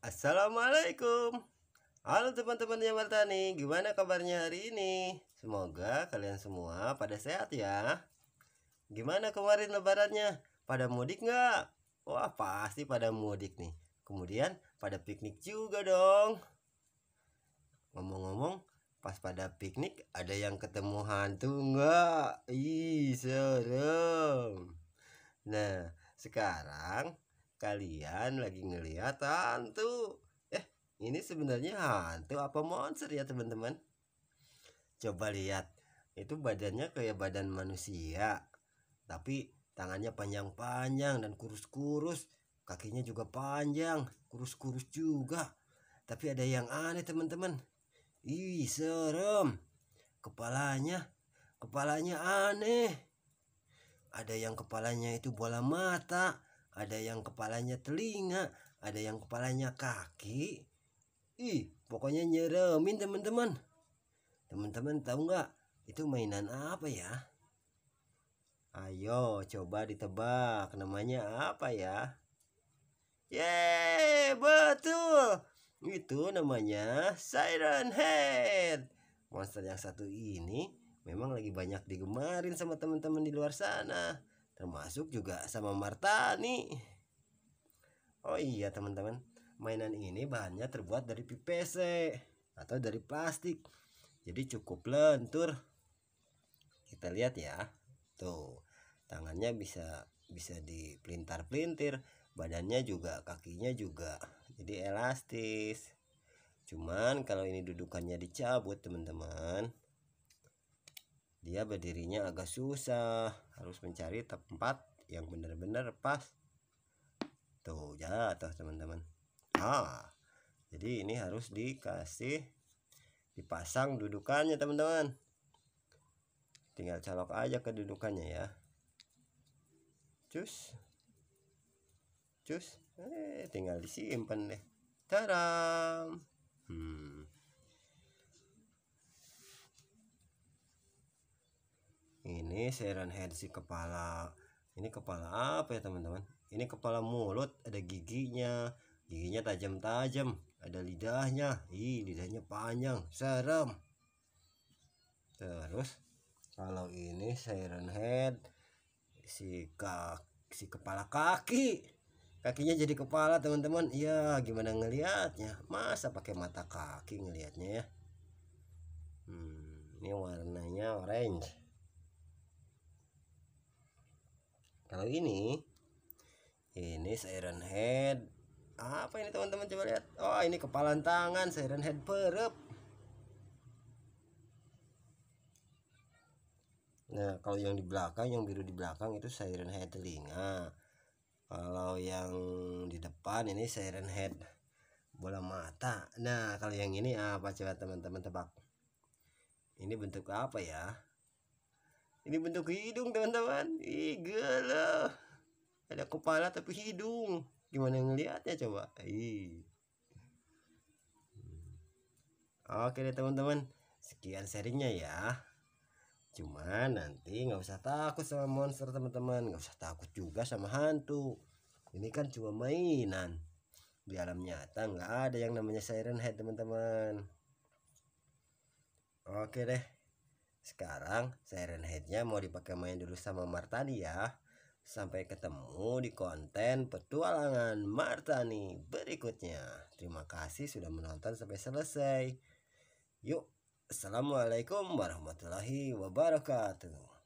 Assalamualaikum Halo teman-teman yang bertani Gimana kabarnya hari ini? Semoga kalian semua pada sehat ya Gimana kemarin lebarannya? Pada mudik nggak? Wah pasti pada mudik nih Kemudian pada piknik juga dong. Ngomong-ngomong, pas pada piknik ada yang ketemu hantu enggak Ih, serem. Nah, sekarang kalian lagi ngeliat hantu. Eh, ini sebenarnya hantu apa monster ya teman-teman? Coba lihat, itu badannya kayak badan manusia, tapi tangannya panjang-panjang dan kurus-kurus kakinya juga panjang kurus-kurus juga tapi ada yang aneh teman-teman ih serem kepalanya kepalanya aneh ada yang kepalanya itu bola mata ada yang kepalanya telinga ada yang kepalanya kaki ih pokoknya nyeremin teman-teman teman-teman tahu nggak itu mainan apa ya ayo coba ditebak namanya apa ya Yeay, betul. Itu namanya Siren Head. Monster yang satu ini memang lagi banyak digemarin sama teman-teman di luar sana. Termasuk juga sama Martani. Oh iya teman-teman, mainan ini bahannya terbuat dari PVC atau dari plastik. Jadi cukup lentur. Kita lihat ya. Tuh, tangannya bisa bisa dipelintar-pelintir badannya juga kakinya juga jadi elastis cuman kalau ini dudukannya dicabut teman-teman dia berdirinya agak susah harus mencari tempat yang benar-benar pas tuh jatuh teman-teman ah jadi ini harus dikasih dipasang dudukannya teman-teman tinggal colok aja ke dudukannya ya cus cus eh, tinggal disimpan deh taram hmm. ini seran head si kepala ini kepala apa ya teman-teman ini kepala mulut ada giginya giginya tajam-tajam ada lidahnya ih lidahnya panjang serem terus kalau ini siren head si kak si kepala kaki kakinya jadi kepala teman-teman iya gimana ngelihatnya masa pakai mata kaki ngelihatnya ya hmm, ini warnanya orange kalau ini ini siren head apa ini teman-teman coba lihat oh ini kepalan tangan siren head perup nah kalau yang di belakang yang biru di belakang itu siren head telinga kalau yang di depan ini siren head bola mata nah kalau yang ini apa coba teman-teman tebak ini bentuk apa ya ini bentuk hidung teman-teman ih ada kepala tapi hidung gimana ngelihatnya coba ih Oke deh teman-teman Sekian sharingnya ya Cuman nanti nggak usah takut sama monster teman-teman nggak usah takut juga sama hantu ini kan cuma mainan di alam nyata nggak ada yang namanya siren head teman-teman oke deh sekarang siren headnya mau dipakai main dulu sama Martani ya sampai ketemu di konten petualangan Martani berikutnya terima kasih sudah menonton sampai selesai yuk assalamualaikum warahmatullahi wabarakatuh